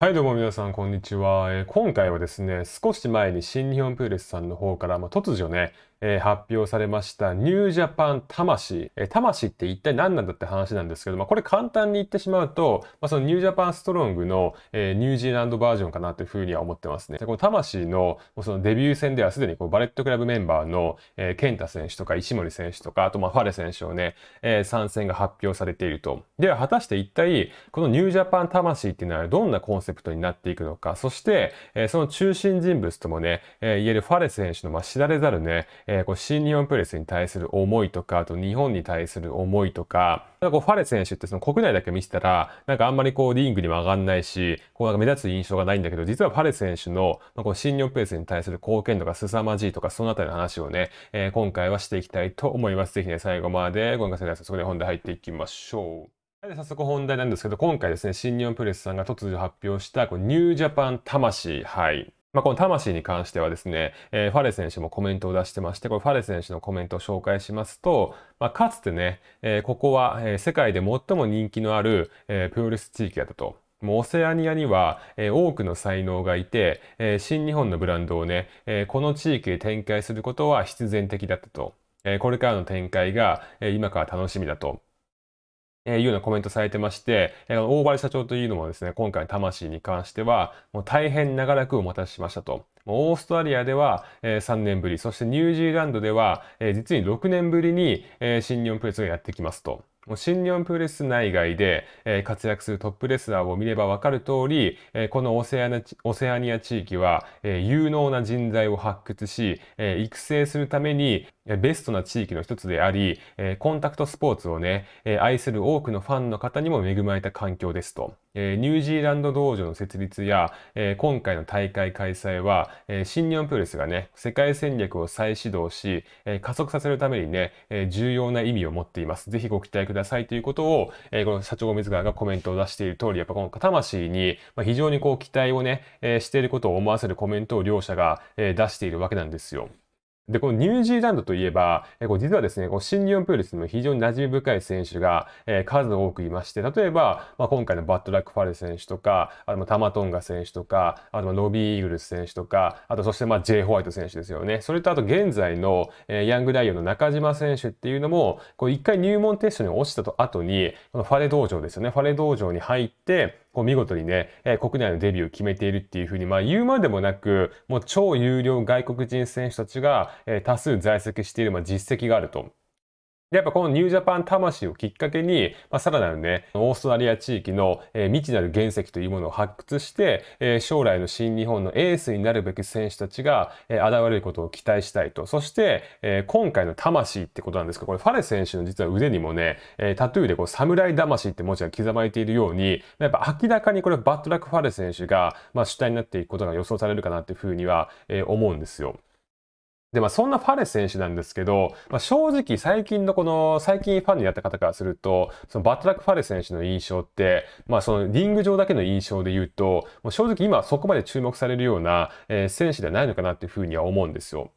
はいどうも皆さんこんにちは、えー今回はですね少し前に新日本プーレスさんの方から、まあ、突如ねえー、発表されましたニュージャパン魂、えー、魂って一体何なんだって話なんですけど、まあ、これ簡単に言ってしまうと、まあ、そのニュージャパンストロングの、えー、ニュージーランドバージョンかなというふうには思ってますね。でこの魂のそのデビュー戦ではすでにこうバレットクラブメンバーの、えー、健太選手とか石森選手とか、あとまあファレ選手をね、えー、参戦が発表されていると。では果たして一体このニュージャパン魂っていうのはどんなコンセプトになっていくのか、そして、えー、その中心人物ともね、えー、言えるファレ選手のまあ知られざるね、えー、こう新日本プレスに対する思いとか、あと日本に対する思いとか、なんかこうファレ選手ってその国内だけ見てたら、なんかあんまりこうリングにも上がんないし、こうなんか目立つ印象がないんだけど、実はファレ選手の、まあ、こう新日本プレスに対する貢献度が凄まじいとか、そのあたりの話をね、えー、今回はしていきたいと思います。ぜひね、最後までご覧ください。早速ね、本題入っていきましょう。で早速本題なんですけど、今回ですね、新日本プレスさんが突如発表したこうニュージャパン魂、はい、まあ、この魂に関してはですね、えー、ファレ選手もコメントを出してまして、これファレ選手のコメントを紹介しますと、まあ、かつてね、えー、ここは、え世界で最も人気のある、えー、プロレス地域だったと。もうオセアニアには、えー、多くの才能がいて、えー、新日本のブランドをね、えー、この地域へ展開することは必然的だったと。えー、これからの展開が、えー、今から楽しみだと。えー、いうようなコメントされてまして、えー、大原社長というのもですね、今回の魂に関しては、もう大変長らくお待たせしましたと。オーストラリアでは、えー、3年ぶり、そしてニュージーランドでは、えー、実に6年ぶりに、えー、新日本プレスがやってきますと。シンリプレス内外で、え活躍するトップレスラーを見ればわかる通り、えこのオセアオセアニア地域は、え有能な人材を発掘し、え育成するためにベストな地域の一つであり、えコンタクトスポーツをね、え愛する多くのファンの方にも恵まれた環境ですと。ニュージーランド道場の設立や、え今回の大会開催は、え新日本プレスがね、世界戦略を再始動し、え加速させるためにね、え重要な意味を持っています。ぜひご期待ください。ださいということを、えー、この社長自らがコメントを出している通り、やっぱこの魂に、まあ、非常にこう期待をね、えー、していることを思わせるコメントを両者が、えー、出しているわけなんですよ。で、このニュージーランドといえば、えこう実はですね、こう新日本プロレスにも非常に馴染み深い選手が、えー、数多くいまして、例えば、まあ、今回のバットラック・ファレ選手とか、あのタマトンガ選手とか、あとロビー・イーグルス選手とか、あとそして、まあ、J. ホワイト選手ですよね。それとあと現在の、えー、ヤングライオンの中島選手っていうのも、こう一回入門テストに落ちたと後に、このファレ道場ですよね。ファレ道場に入って、こう見事にね、え国内のデビューを決めているっていうふうに、まあ言うまでもなく、もう超有料外国人選手たちが、え多数在籍している、まあ、実績があると。やっぱこのニュージャパン魂をきっかけに、まあ、さらなるね、オーストラリア地域の、えー、未知なる原石というものを発掘して、えー、将来の新日本のエースになるべき選手たちが、えー、現れることを期待したいと。そして、えー、今回の魂ってことなんですけど、これファレ選手の実は腕にもね、えー、タトゥーでこう、侍魂って文字が刻まれているように、やっぱ明らかにこれバットラックファレ選手が、まあ、主体になっていくことが予想されるかなっていうふうには、えー、思うんですよ。で、まあそんなファレ選手なんですけど、まあ、正直最近のこの、最近ファンにやった方からすると、そのバトラック・ファレ選手の印象って、まあそのリング上だけの印象で言うと、もう正直今そこまで注目されるような、えー、選手ではないのかなっていうふうには思うんですよ。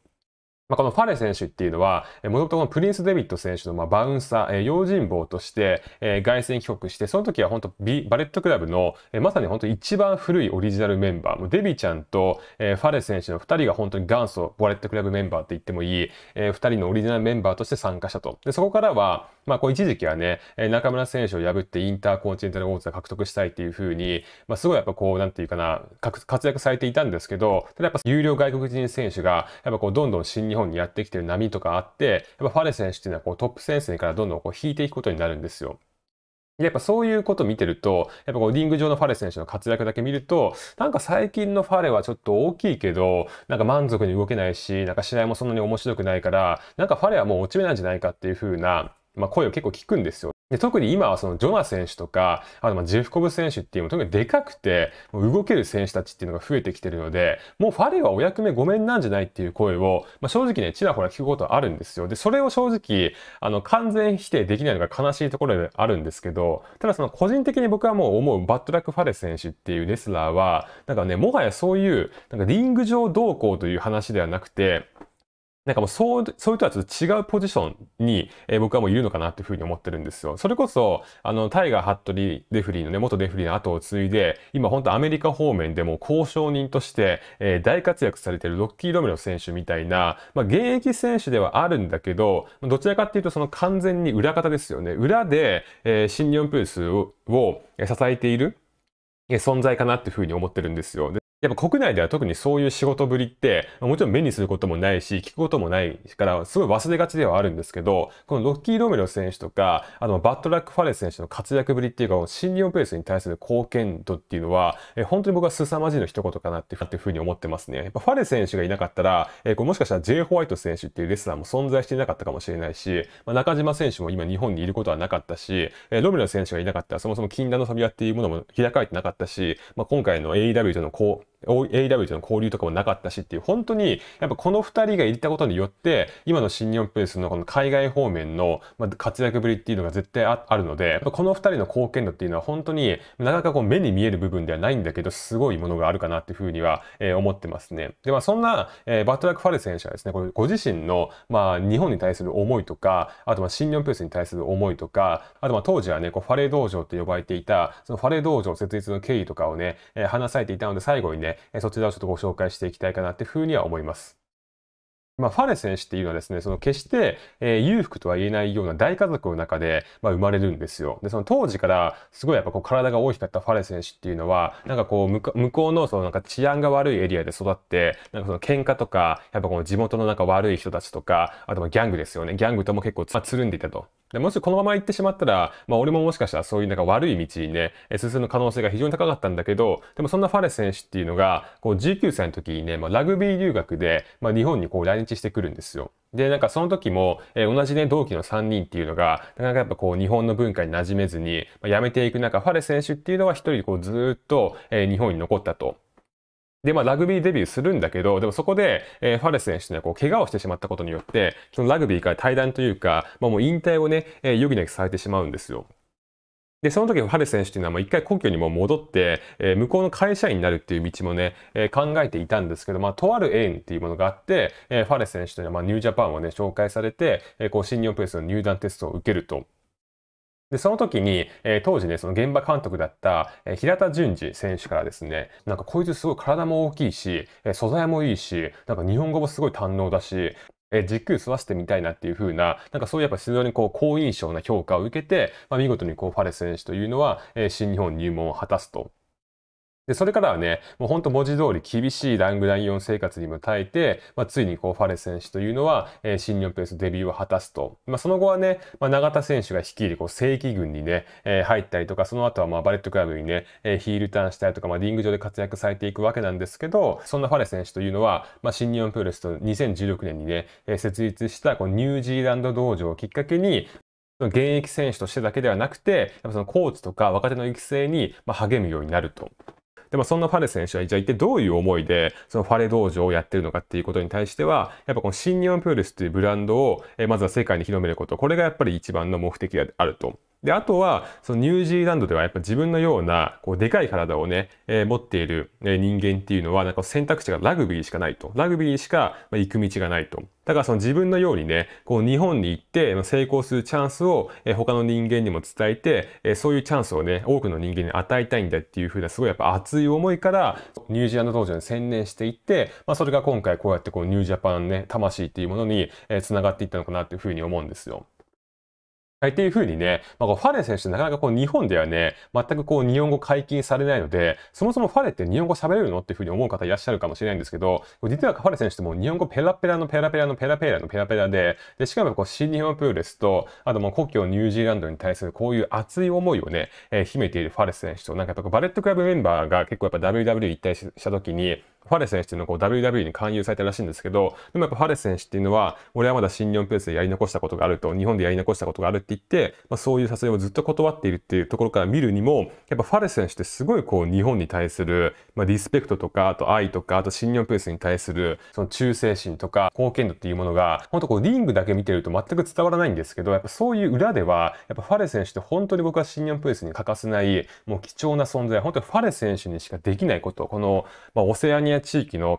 まあ、このファレ選手っていうのは、もともとこのプリンス・デビット選手のまバウンサー、えー、用心棒として、えー、凱旋帰国して、その時は本当ビバレットクラブの、えー、まさに本当一番古いオリジナルメンバー、もうデビちゃんと、えー、ファレ選手の2人が本当に元祖バレットクラブメンバーって言ってもいい、え2人のオリジナルメンバーとして参加したと。で、そこからは、まあ、こう一時期はね、中村選手を破ってインターコンチネンタル王座を獲得したいっていうふうに、まあ、すごいやっぱこう、なんていうかな、活躍されていたんですけど、ただやっぱ有料外国人選手が、やっぱこう、どんどん新日本にやってきてる波とかあって、やっぱファレ選手っていうのはこう、トップ戦線からどんどんこう、引いていくことになるんですよ。やっぱそういうこと見てると、やっぱこうリング上のファレ選手の活躍だけ見ると、なんか最近のファレはちょっと大きいけど、なんか満足に動けないし、なんか試合もそんなに面白くないから、なんかファレはもう落ち目なんじゃないかっていう風な、まあ、声を結構聞くんですよ。で特に今はそのジョナ選手とか、あとまあジェフコブ選手っていう、とにかくでかくて、動ける選手たちっていうのが増えてきてるので、もうファレはお役目ごめんなんじゃないっていう声を、まあ、正直ね、ちらほら聞くことあるんですよ。で、それを正直、あの、完全否定できないのが悲しいところであるんですけど、ただその個人的に僕はもう思うバッドラック・ファレ選手っていうレスラーは、なんかね、もはやそういう、なんかリング上同行という話ではなくて、なんかもうそう、そういう人はちと違うポジションに、えー、僕はもういるのかなっていうふうに思ってるんですよ。それこそ、あの、タイガー・ハットリー・デフリーのね、元デフリーの後を継いで、今本当アメリカ方面でも交渉人として、えー、大活躍されてるロッキー・ロメロ選手みたいな、まあ現役選手ではあるんだけど、どちらかっていうとその完全に裏方ですよね。裏で、えー、新日本プレスを支えている。存在かなっていうふうに思ってるんですよ。やっぱ国内では特にそういう仕事ぶりって、もちろん目にすることもないし、聞くこともないから、すごい忘れがちではあるんですけど、このロッキー・ロメロ選手とか、あの、バットラック・ファレス選手の活躍ぶりっていうか、こ新日本プレスに対する貢献度っていうのは、え本当に僕は凄まじいの一言かなっていうふうに思ってますね。やっぱファレス選手がいなかったら、えこもしかしたら J. ホワイト選手っていうレスラーも存在していなかったかもしれないし、まあ、中島選手も今日本にいることはなかったし、えロメロ選手がいなかったら、そもそも禁断のサビアっていうものも開かれてなかったし、まあ、今回の AEW とのこう、AW との交流とかもなかったしっていう、本当に、やっぱこの二人が入れたことによって、今の新日本プーレスのこの海外方面の活躍ぶりっていうのが絶対あるので、この二人の貢献度っていうのは本当に、なかなかこう目に見える部分ではないんだけど、すごいものがあるかなっていうふうには、えー、思ってますね。で、まあそんな、えー、バトラック・ファレ選手はですね、これご自身の、まあ日本に対する思いとか、あとまあ新日本プーレスに対する思いとか、あとまあ当時はね、こうファレ道場って呼ばれていた、そのファレ道場設立の経緯とかをね、えー、話されていたので、最後にね、で、そちらをちょっとご紹介していきたいかなっていうふうには思います。まあ、ファレ選手っていうのはですね、その決して、えー、裕福とは言えないような大家族の中で、まあ、生まれるんですよ。で、その当時から、すごいやっぱこう体が大きかったファレ選手っていうのは、なんかこう向、こうのそのなんか治安が悪いエリアで育って、なんかその喧嘩とか、やっぱこの地元のなんか悪い人たちとか、あとまギャングですよね。ギャングとも結構つるんでいたと。で、もしこのまま行ってしまったら、まあ俺ももしかしたらそういうなんか悪い道にね、進む可能性が非常に高かったんだけど、でもそんなファレ選手っていうのが、こう19歳の時にね、まあラグビー留学で、まあ日本にこう来日してくるんですよ。で、なんかその時も、えー、同じね、同期の3人っていうのが、なかなかやっぱこう、日本の文化に馴染めずに、まあ、辞めていく中、ファレ選手っていうのは一人こう、ずっと、えー、日本に残ったと。で、まあ、ラグビーデビューするんだけど、でもそこで、えー、ファレス選手ね、こう、怪我をしてしまったことによって、そのラグビーから退団というか、まあ、もう引退をね、えー、余儀なくされてしまうんですよ。で、その時、ファレス選手っていうのは、もう一回故郷にも戻って、えー、向こうの会社員になるっていう道もね、えー、考えていたんですけど、まあ、とある縁っていうものがあって、えー、ファレス選手というのは、まあ、ニュージャパンをね、紹介されて、えー、こう、新日本プレスの入団テストを受けると。で、その時に、えー、当時ね、その現場監督だった、えー、平田淳二選手からですね、なんかこいつすごい体も大きいし、えー、素材もいいし、なんか日本語もすごい堪能だし、えじっくり吸わせてみたいなっていう風な、なんかそういうやっぱ非常にこう好印象な評価を受けて、まあ、見事にこうファレ選手というのは、え新日本入門を果たすとで、それからはね、もう本当文字通り厳しいラングライオン生活にも耐えて、まあ、ついにこう、ファレ選手というのは、えー、新日本プロレスデビューを果たすと。まあ、その後はね、まあ、永田選手が率いる、こう、正規軍にね、えー、入ったりとか、その後は、まあ、バレットクラブにね、えー、ヒールターンしたりとか、まあ、リング上で活躍されていくわけなんですけど、そんなファレ選手というのは、まあ、新日本プロレスと2016年にね、えー、設立した、こう、ニュージーランド道場をきっかけに、現役選手としてだけではなくて、やっぱそのコーチとか若手の育成に励むようになると。で、まあ、そんなファレ選手は、じゃあ一体どういう思いで、そのファレ道場をやってるのかっていうことに対しては、やっぱこの新日本プロレスというブランドを、えまずは世界に広めること、これがやっぱり一番の目的であると。で、あとは、そのニュージーランドではやっぱ自分のような、こう、でかい体をね、えー、持っている人間っていうのは、なんか選択肢がラグビーしかないと。ラグビーしか行く道がないと。だからその自分のようにね、こう日本に行って成功するチャンスを他の人間にも伝えて、そういうチャンスをね、多くの人間に与えたいんだっていう風なすごいやっぱ熱い思いからニュージーランド道場に専念していって、まあそれが今回こうやってこうニュージャパンね、魂っていうものに繋がっていったのかなっていう風に思うんですよ。はい、っていうふうにね、まあ、ファレ選手なかなかこう日本ではね、全くこう日本語解禁されないので、そもそもファレって日本語喋れるのっていうふうに思う方いらっしゃるかもしれないんですけど、実はファレ選手ってもう日本語ペラペラのペラペラのペラペラのペラペラで、でしかもこう新日本プロレスと、あともう故郷ニュージーランドに対するこういう熱い思いをね、えー、秘めているファレ選手と、なんかバレットクラブメンバーが結構やっぱ w w 一体した時に、ファレ選手っていうのはこう WW に勧誘されたらしいんですけど、でもやっぱファレ選手っていうのは、俺はまだ新日本プレスでやり残したことがあると、日本でやり残したことがあるって言って、まあ、そういう撮影をずっと断っているっていうところから見るにも、やっぱファレ選手ってすごいこう日本に対する、まあ、リスペクトとか、あと愛とか、あと新日本プレスに対するその忠誠心とか貢献度っていうものが、本当こうリングだけ見てると全く伝わらないんですけど、やっぱそういう裏では、やっぱファレ選手って本当に僕は新日本プレスに欠かせない、もう貴重な存在、本当にファレ選手にしかできないこと、この、まあ、オセアニアア地域の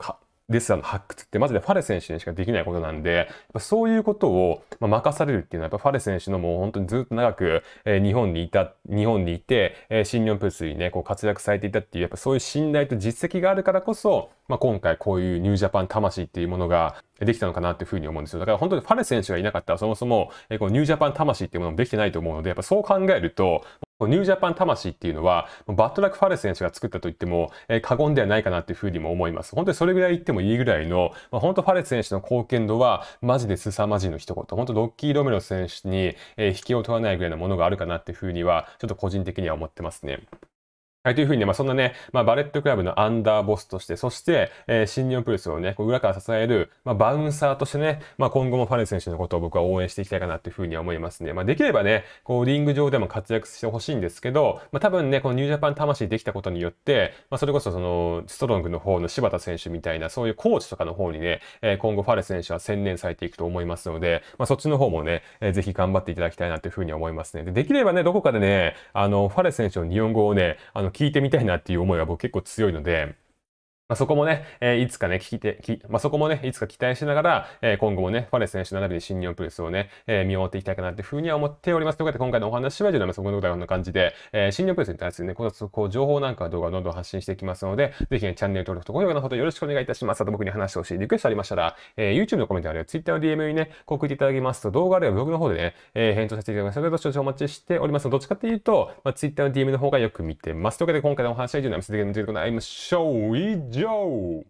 レスラーの発掘ってマジでファレ選手にしかできないことなんで、そういうことを任されるっていうのは、やっぱファレ選手のもう本当にずっと長く、え日本にいた、日本にいて、え新日本プレスにね、こう活躍されていたっていう、やっぱそういう信頼と実績があるからこそ、まあ、今回こういうニュージャパン魂っていうものができたのかなっていうふうに思うんですよ。だから本当にファレ選手がいなかったら、そもそも、えこのニュージャパン魂っていうものもできてないと思うので、やっぱそう考えると、ニュージャパン魂っていうのは、バットラック・ファレス選手が作ったと言っても、えー、過言ではないかなっていうふうにも思います。本当にそれぐらい言ってもいいぐらいの、まあ、本当ファレス選手の貢献度は、マジで凄まじいの一言。本当ロッキー・ロメロ選手に、えー、引きを取らないぐらいのものがあるかなっていうふうには、ちょっと個人的には思ってますね。はい、というふうにね、まあ、そんなね、まあ、バレットクラブのアンダーボスとして、そして、えー、新日本プレスをね、こう裏から支える、まあ、バウンサーとしてね、まあ、今後もファレス選手のことを僕は応援していきたいかなというふうに思いますね。まあ、できればね、こう、リング上でも活躍してほしいんですけど、まあ、多分ね、このニュージャパン魂できたことによって、まあ、それこそその、ストロングの方の柴田選手みたいな、そういうコーチとかの方にね、えー、今後ファレス選手は専念されていくと思いますので、まあ、そっちの方もね、えー、ぜひ頑張っていただきたいなというふうに思いますね。で、できればね、どこかでね、あの、ファレス選手の日本語をね、あの、聞いてみたいなっていう思いは僕結構強いので、まあ、そこもね、えー、いつかね、聞いて、きまあ、そこもね、いつか期待しながら、えー、今後もね、ファレス選手並びに新日本プレスをね、えー、見守っていきたいかなっていうふうには思っております。ということで、今回のお話は、じゃあ、そこのぐらいな感じで、えー、新日本プレスに対するね、このこう情報なんか動画をどんどん発信していきますので、ぜひね、チャンネル登録と高評価のほどよろしくお願いいたします。あと僕に話してほしいリクエストありましたら、えー、YouTube のコメントあるいは Twitter の DM にね、送っていただきますと、動画あるいはブログの方でね、えー、返答させていただきますので、と、少々お待ちしております。どっちかっていうと、まあ、Twitter の DM の方がよく見てます。ということで、今回のお話は以上になります。次の動画で会いましょう。以上 Joe.